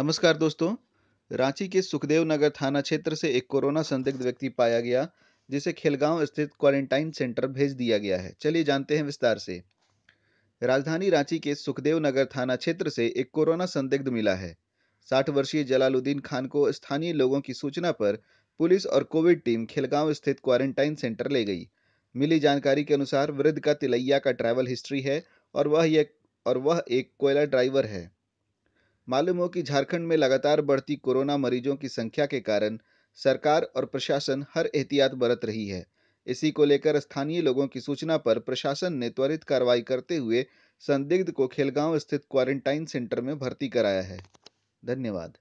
नमस्कार दोस्तों रांची के सुखदेव नगर थाना क्षेत्र से एक कोरोना संदिग्ध व्यक्ति पाया गया जिसे खेलगांव स्थित क्वारंटाइन सेंटर भेज दिया गया है चलिए जानते हैं विस्तार से राजधानी रांची के सुखदेव नगर थाना क्षेत्र से एक कोरोना संदिग्ध मिला है साठ वर्षीय जलालुद्दीन खान को स्थानीय लोगों की सूचना पर पुलिस और कोविड टीम खेलगांव स्थित क्वारंटाइन सेंटर ले गई मिली जानकारी के अनुसार वृद्ध का तिलैया का ट्रैवल हिस्ट्री है और वह एक और वह एक कोयला ड्राइवर है मालूम हो कि झारखंड में लगातार बढ़ती कोरोना मरीजों की संख्या के कारण सरकार और प्रशासन हर एहतियात बरत रही है इसी को लेकर स्थानीय लोगों की सूचना पर प्रशासन ने त्वरित कार्रवाई करते हुए संदिग्ध को खेलगांव स्थित क्वारंटाइन सेंटर में भर्ती कराया है धन्यवाद